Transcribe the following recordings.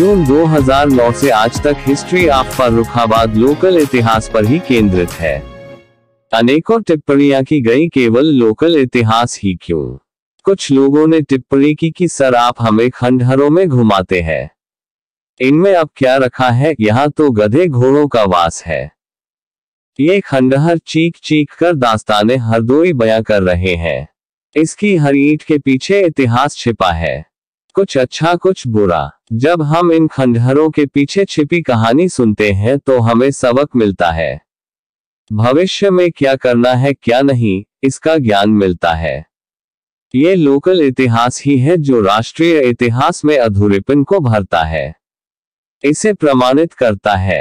जून 2009 से आज तक हिस्ट्री ऑफ फर्रुखाबाद लोकल इतिहास पर ही केंद्रित है अनेकों टिप्पणियां की गई केवल लोकल इतिहास ही क्यों कुछ लोगों ने टिप्पणी की कि सर आप हमें खंडहरों में घुमाते हैं इनमें अब क्या रखा है यहाँ तो गधे घोड़ों का वास है ये खंडहर चीख चीख कर दास्ताने हरदोई बयां कर रहे हैं इसकी हर ईट के पीछे इतिहास छिपा है कुछ अच्छा कुछ बुरा जब हम इन खंडहरों के पीछे छिपी कहानी सुनते हैं तो हमें सबक मिलता है भविष्य में क्या करना है क्या नहीं इसका ज्ञान मिलता है ये लोकल इतिहास ही है जो राष्ट्रीय इतिहास में अधूरेपन को भरता है इसे प्रमाणित करता है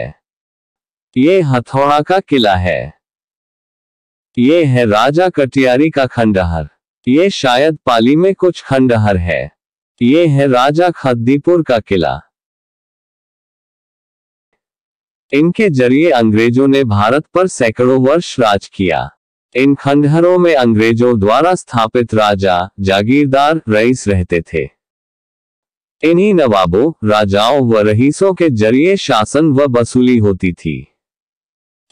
ये हथौड़ा का किला है ये है राजा कटियारी का खंडहर ये शायद पाली में कुछ खंडहर है ये है राजा खद्दीपुर का किला इनके जरिए अंग्रेजों ने भारत पर सैकड़ों वर्ष राज किया इन खंडहरों में अंग्रेजों द्वारा स्थापित राजा जागीरदार रईस रहते थे इन्हीं नवाबों राजाओं व रईसों के जरिए शासन व वसूली होती थी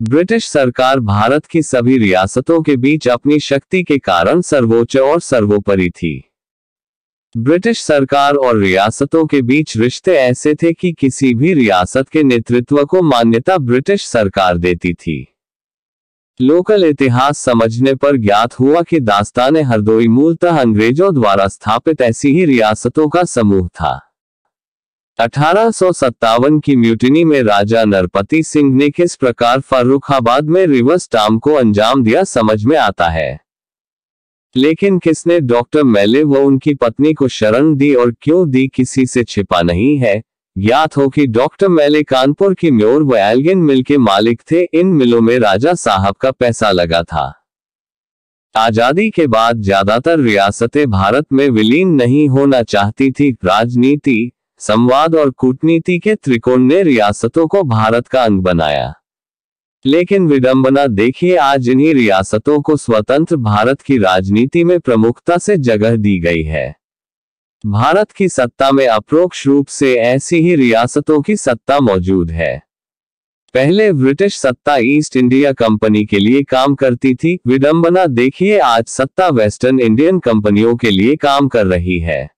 ब्रिटिश सरकार भारत की सभी रियासतों के बीच अपनी शक्ति के कारण सर्वोच्च और सर्वोपरि थी ब्रिटिश सरकार और रियासतों के बीच रिश्ते ऐसे थे कि किसी भी रियासत के नेतृत्व को मान्यता ब्रिटिश सरकार देती थी लोकल इतिहास समझने पर ज्ञात हुआ कि दास्तान हरदोई मूलतः अंग्रेजों द्वारा स्थापित ऐसी ही रियासतों का समूह था अठारह की म्यूटिनी में राजा नरपति सिंह ने किस प्रकार फर्रुखाबाद में रिवर्स टाम को अंजाम दिया समझ में आता है लेकिन किसने डॉक्टर मेले व उनकी पत्नी को शरण दी और क्यों दी किसी से छिपा नहीं है ज्ञात हो कि डॉक्टर मेले कानपुर की म्योर व एलगिन मिल के मालिक थे इन मिलों में राजा साहब का पैसा लगा था आजादी के बाद ज्यादातर रियासतें भारत में विलीन नहीं होना चाहती थी राजनीति संवाद और कूटनीति के त्रिकोण ने रियासतों को भारत का अंग बनाया लेकिन विडंबना देखिए आज इन्हीं रियासतों को स्वतंत्र भारत की राजनीति में प्रमुखता से जगह दी गई है भारत की सत्ता में अप्रोक्ष रूप से ऐसी ही रियासतों की सत्ता मौजूद है पहले ब्रिटिश सत्ता ईस्ट इंडिया कंपनी के लिए काम करती थी विडंबना देखिए आज सत्ता वेस्टर्न इंडियन कंपनियों के लिए काम कर रही है